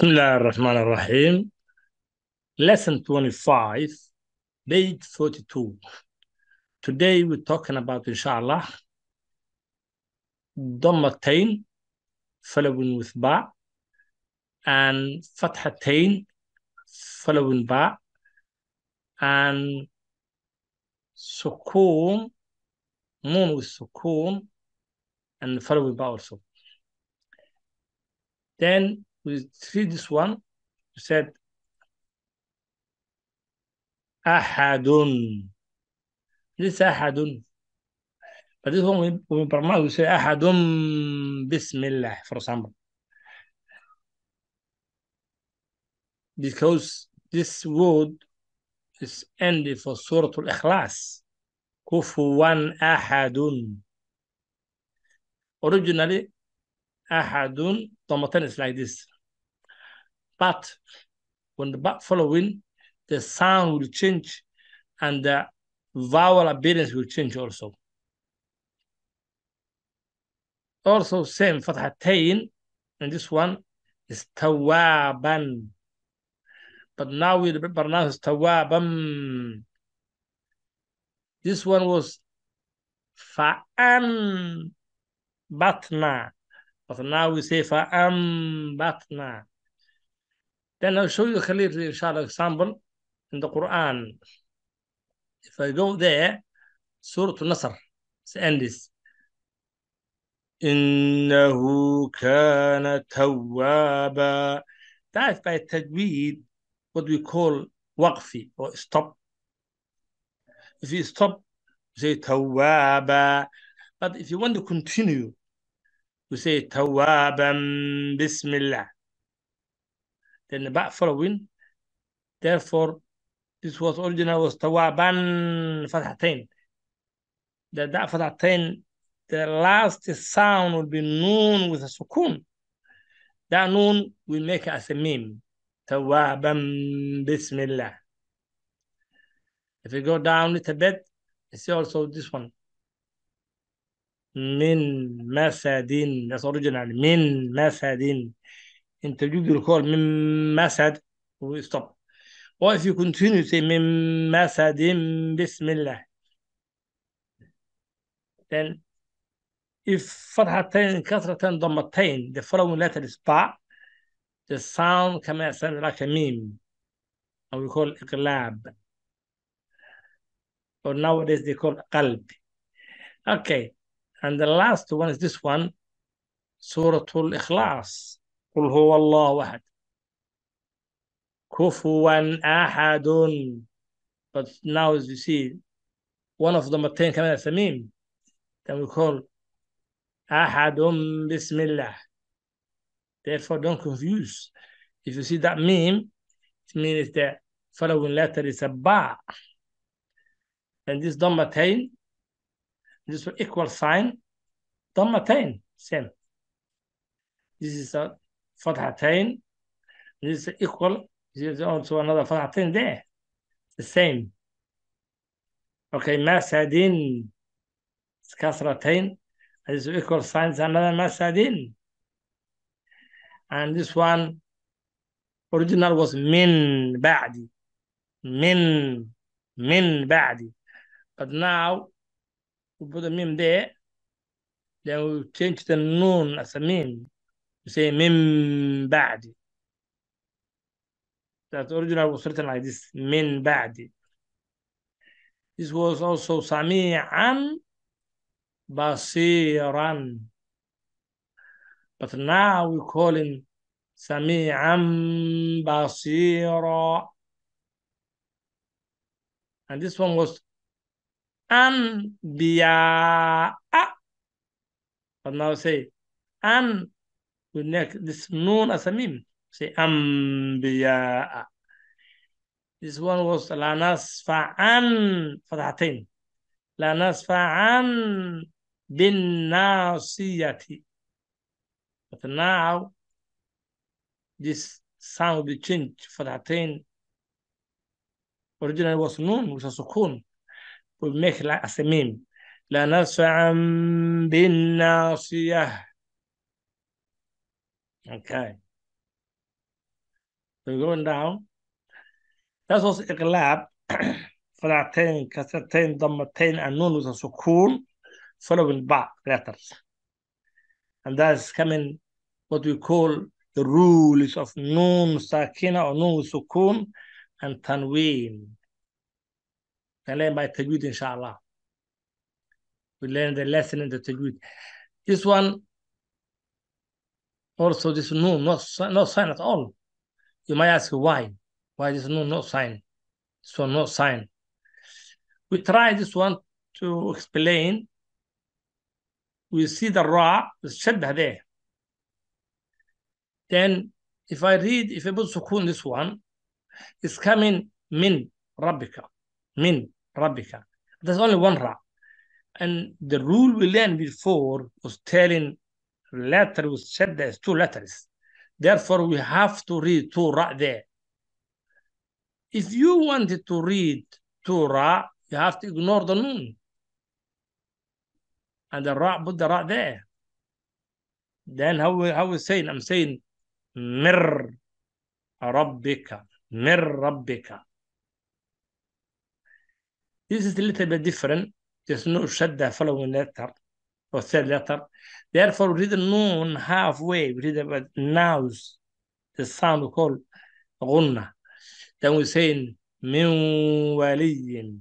Bismillah ar rahim Lesson 25, page 42. Today we're talking about, inshallah, Dhammatain, following with Ba, and Fathatain, following Ba, and Sukoon, Moon with Sukoon, and following Ba also. Then we see this one you said ahadun this ahadun but this one we, we pronounce we say ahadun bismillah for example because this word is ended for Surah Al-Ikhlas كفوا ahadun originally ahadun tomatan is like this But when the back following, the sound will change and the vowel appearance will change also. Also same for fathatain, and this one is tawaban. But now we pronounce tawabam. This one was fa'an batna. But now we say fa'am batna. لأنه شو you clearly إن شاء الله example in the if I go there سورة النصر سأندس إنه كان توابا تعرف by التجويد what we call وقفي or stop if you stop you say توابا but if you want to continue you say توابا بسم الله Then the باء following therefore this was original was tawaban fathatain the that fathatain the last sound will be noon with a sukun that noon we make it as a meme tawaban bismillah if you go down little bit you see also this one min masadin that's original min masadin introduce the recall من مسد we stop or if you continue say من مسد بسم الله then if فتحتين كسرتين ضمتين the following letter is باء the sound كما يسمى like a meme أو يقول إقلاب or nowadays they call قلب okay and the last one is this one سورة الإخلاص قل هو الله أحد كفوا أحد but now as you see one of the متين كمان الثميم then we call أحد بسم الله therefore don't confuse if you see that meme it means the following letter is a ba and this Dhammatain this equal sign Dhammatain same this is a fathatain. This is equal. There is also another fathatain there. The same. Okay, masadin. It's kasratain. This It's equal signs another masadin. And this one, original was min ba'di. Min. Min ba'di. But now, we put the Min there. Then we change the noon as a Min say min ba'di. That original was written like this, min ba'di. This was also sami'an basiran. But now we call him sami'an basira. And this one was anbiya. But now say an the next, this known as a meme. Say Ambiya. This one was La nasfa Nasfa'an Fatahatain. La nasfa an bin Nasiyati. But now this sound will be changed for the attain. Originally was noon, which was sukun. We make like as a meme. La nasfa'an bin nasiyah. Okay. So we're going down. That was iqlaab falaatayn kasatayn damatayn and noon with a sukoon following back letters. And that coming what we call the rules of noon sakina or noon with sukoon and tanween. We learn by tajweed inshallah. We learn the lesson in the tajweed. This one Also, this no, no, no sign at all. You might ask why. Why this no, not sign? So, no sign. We try this one to explain. We see the ra, the shadda there. Then, if I read, if I put sukun this one, it's coming min rabbika. Min rabbika. There's only one ra. And the rule we learned before was telling letter with shadda is two letters. Therefore, we have to read Torah there. If you wanted to read Torah, you have to ignore the noon. And the ra, put the ra there. Then how we, how we saying? I'm saying, mir rabbika, mir rabbika. This is a little bit different. There's no shadda following letter. or said letter. Therefore, read noon halfway, read about nows, the sound called gunna. Then we say min waliyin.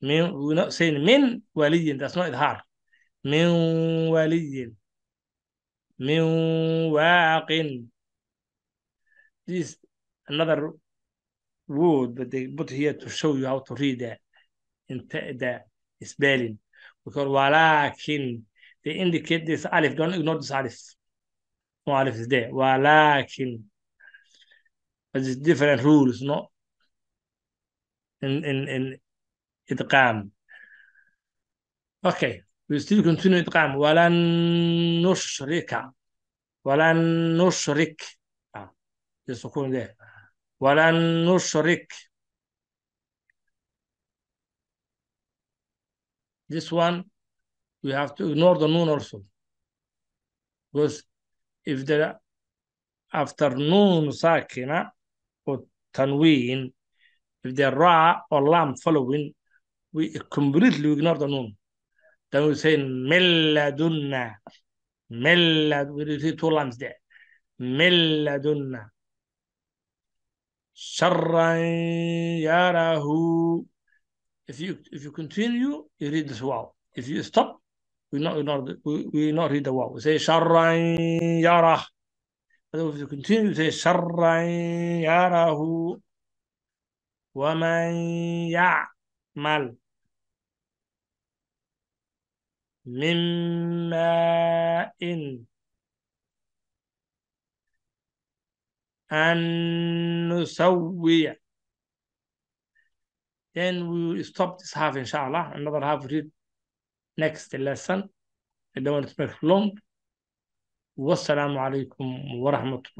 Min, we're not saying min waliyin, that's not hard. Min waliyin. Min waqin. This another word, but they put here to show you how to read the, the spelling because walakin they indicate this alif. Don't ignore this alif. No alif is there. Walakin. But it's different rules, no? In in in itqam. Okay, we still continue itqam. Walan nushrika. Walan nushrik. Ah, there's a there. Walan nushrik. This one, we have to ignore the noon also. Because if the after noon sakina or tanween, if the ra or lam following, we completely ignore the noon. Then we say meladunna Millad, we see two lambs there. meladunna شرا yarahu If you if you continue, you read this wow. If you stop, we not we not we, we not read the wow. We say sharran yara, But if you continue, you say sharran yarahu wa man ya'mal mimma in an nusawwiya then we will stop this half inshallah another half read next lesson I don't want to make long والسلام عليكم ورحمة الله